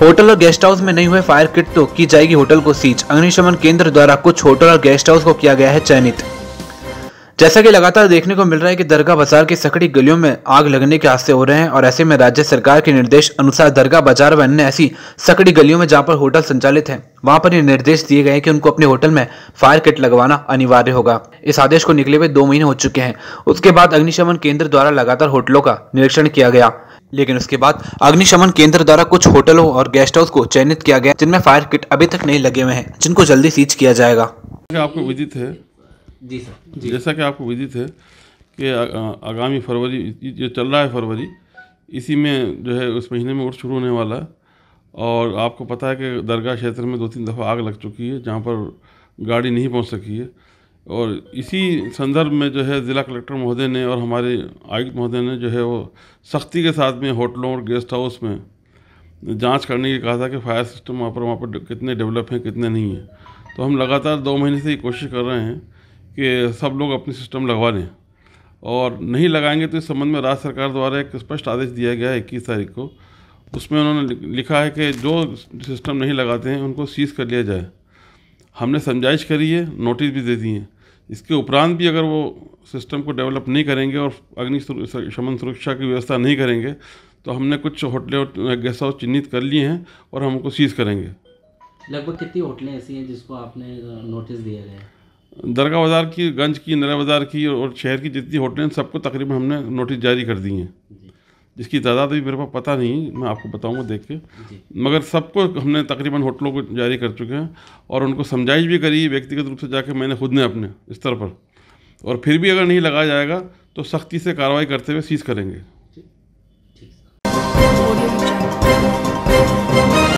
Hotel और guest house में नहीं हुए फायर किट तो की जाएगी होटल को सीज अग्निशमन केंद्र द्वारा कुछ होटल और गेस्ट हाउस को किया गया है चयनित जैसा कि लगातार देखने को मिल रहा है कि दरगाह बाजार की सकड़ी गलियों में आग लगने के हादसे हो रहे हैं और ऐसे में राज्य सरकार के निर्देश अनुसार दरगाह बाजार व अन्य ऐसी सकड़ी गलियों में जहां पर होटल संचालित हैं वहां पर ये निर्देश दिए गए कि उनको अपने होटल में फायर किट लगवाना अनिवार्य होगा इस आदेश को निकले हुए दो महीने हो चुके हैं उसके बाद अग्निशमन केंद्र द्वारा लगातार होटलों का निरीक्षण किया गया लेकिन उसके बाद अग्निशमन केंद्र द्वारा कुछ होटलों और गेस्ट हाउस को चयनित किया गया जिनमें फायर किट अभी तक नहीं लगे हुए हैं जिनको जल्दी सीज किया जाएगा आपको विदित है जी सर जी। जैसा कि आपको विजित है कि आगामी फरवरी जो चल रहा है फरवरी इसी में जो है उस महीने में उठ शुरू होने वाला है और आपको पता है कि दरगाह क्षेत्र में दो तीन दफ़ा आग लग चुकी है जहाँ पर गाड़ी नहीं पहुँच सकी है और इसी संदर्भ में जो है ज़िला कलेक्टर महोदय ने और हमारे आयुक्त महोदय ने जो है वो सख्ती के साथ में होटलों और गेस्ट हाउस में जांच करने की कहा था कि फायर सिस्टम वहाँ पर वहाँ पर कितने डेवलप हैं कितने नहीं हैं तो हम लगातार दो महीने से ये कोशिश कर रहे हैं कि सब लोग अपने सिस्टम लगवा लें और नहीं लगाएंगे तो इस संबंध में राज्य सरकार द्वारा एक स्पष्ट आदेश दिया गया है इक्कीस तारीख को उसमें उन्होंने लिखा है कि जो सिस्टम नहीं लगाते हैं उनको सीज़ कर लिया जाए हमने समझाइश करी है नोटिस भी दे दिए हैं इसके उपरांत भी अगर वो सिस्टम को डेवलप नहीं करेंगे और अग्नि शमन सुरक्षा की व्यवस्था नहीं करेंगे तो हमने कुछ होटलें और गेस्ट हाउस चिन्हित कर लिए हैं और हम उनको सीज़ करेंगे लगभग कितनी होटलें ऐसी हैं जिसको आपने नोटिस दिया गया दरगाह बाज़ार की गंज की नरा बाज़ार की और शहर की जितनी होटलें सबको तकरीबन हमने नोटिस जारी कर दी हैं जिसकी तादाद भी मेरे पास पता नहीं मैं आपको बताऊंगा देख के मगर सबको हमने तकरीबन होटलों को जारी कर चुके हैं और उनको समझाइश भी करी व्यक्तिगत रूप से जाके मैंने खुद ने अपने स्तर पर और फिर भी अगर नहीं लगाया जाएगा तो सख्ती से कार्रवाई करते हुए सीज़ करेंगे